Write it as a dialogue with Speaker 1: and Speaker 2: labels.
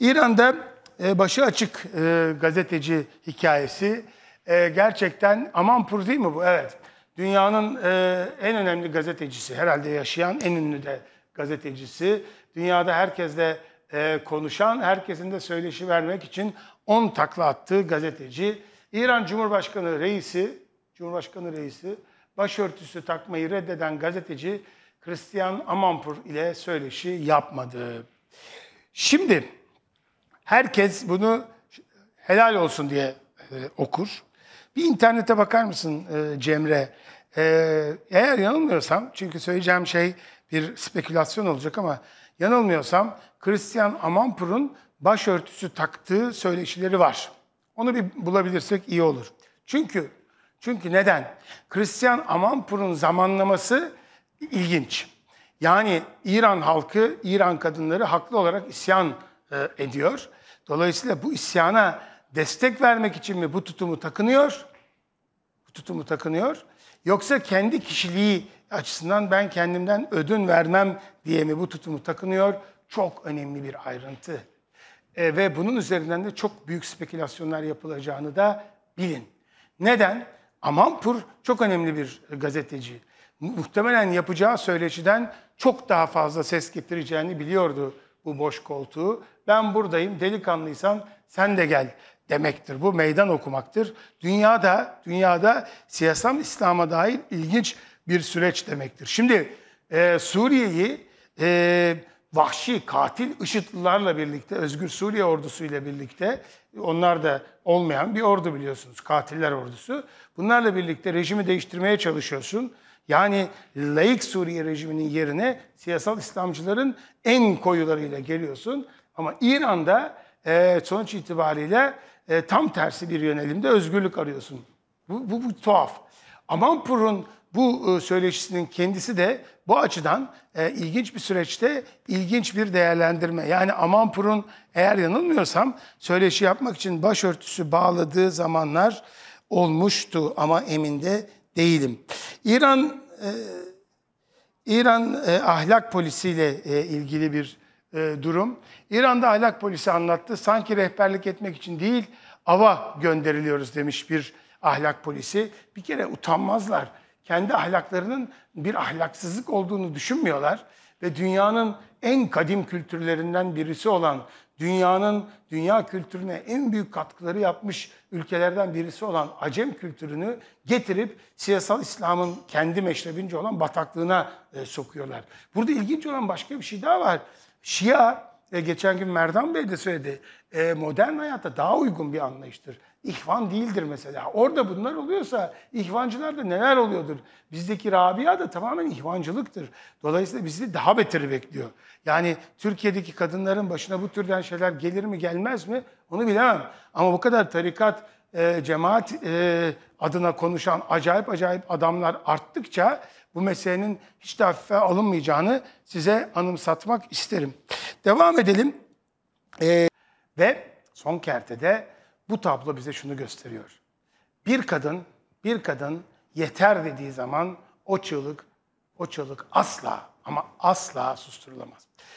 Speaker 1: İran'da e, başı açık e, gazeteci hikayesi e, gerçekten Amanpur değil mi bu? Evet. Dünyanın e, en önemli gazetecisi, herhalde yaşayan en ünlü de gazetecisi. Dünyada herkesle e, konuşan, herkesin de söyleşi vermek için on takla attığı gazeteci. İran Cumhurbaşkanı reisi, Cumhurbaşkanı reisi başörtüsü takmayı reddeden gazeteci Christian Amanpur ile söyleşi yapmadı. Şimdi Herkes bunu helal olsun diye e, okur. Bir internete bakar mısın e, Cemre? E, eğer yanılmıyorsam, çünkü söyleyeceğim şey bir spekülasyon olacak ama yanılmıyorsam Christian Amanpour'un başörtüsü taktığı söyleşileri var. Onu bir bulabilirsek iyi olur. Çünkü çünkü neden? Christian Amanpour'un zamanlaması ilginç. Yani İran halkı, İran kadınları haklı olarak isyan e, ediyor. Dolayısıyla bu isyana destek vermek için mi bu tutumu takınıyor? Bu tutumu takınıyor. Yoksa kendi kişiliği açısından ben kendimden ödün vermem diye mi bu tutumu takınıyor? Çok önemli bir ayrıntı. E, ve bunun üzerinden de çok büyük spekülasyonlar yapılacağını da bilin. Neden? Amanpur çok önemli bir gazeteci. Muhtemelen yapacağı söyleşiden çok daha fazla ses getireceğini biliyordu bu boş koltuğu ben buradayım delikanlıysan sen de gel demektir. Bu meydan okumaktır. Dünyada dünyada siyasal İslam'a dair ilginç bir süreç demektir. Şimdi e, Suriye'yi e, vahşi katil IŞİD'lilerle birlikte, Özgür Suriye Ordusu ile birlikte, onlar da olmayan bir ordu biliyorsunuz, katiller ordusu. Bunlarla birlikte rejimi değiştirmeye çalışıyorsun. Yani laik Suriye rejiminin yerine siyasal İslamcıların en koyularıyla geliyorsun. Ama İran'da e, sonuç itibariyle e, tam tersi bir yönelimde özgürlük arıyorsun. Bu, bu, bu tuhaf. Amanpur'un bu e, söyleşisinin kendisi de bu açıdan e, ilginç bir süreçte ilginç bir değerlendirme. Yani Amanpur'un eğer yanılmıyorsam söyleşi yapmak için başörtüsü bağladığı zamanlar olmuştu ama emin de değilim. İran e, İran e, ahlak polisiyle e, ilgili bir e, durum. İran'da ahlak polisi anlattı. Sanki rehberlik etmek için değil, ava gönderiliyoruz demiş bir ahlak polisi. Bir kere utanmazlar. Kendi ahlaklarının bir ahlaksızlık olduğunu düşünmüyorlar ve dünyanın en kadim kültürlerinden birisi olan, dünyanın dünya kültürüne en büyük katkıları yapmış ülkelerden birisi olan Acem kültürünü getirip siyasal İslam'ın kendi meşrebince olan bataklığına e, sokuyorlar. Burada ilginç olan başka bir şey daha var. Şia e, geçen gün Merdan Bey de söyledi. E, modern hayata daha uygun bir anlayıştır. İhvan değildir mesela. Orada bunlar oluyorsa ihvancılar neler oluyordur? Bizdeki Rabia da tamamen ihvancılıktır. Dolayısıyla bizi daha beteri bekliyor. Yani Türkiye'deki kadınların başına bu türden şeyler gelir mi gelmez mi onu bilemem. Ama bu kadar tarikat, e, cemaat e, adına konuşan acayip acayip adamlar arttıkça bu meselenin hiç de hafife alınmayacağını size anımsatmak isterim. Devam edelim. Ee, ve son kertede bu tablo bize şunu gösteriyor. Bir kadın, bir kadın yeter dediği zaman o çığlık, o çığlık asla ama asla susturulamaz.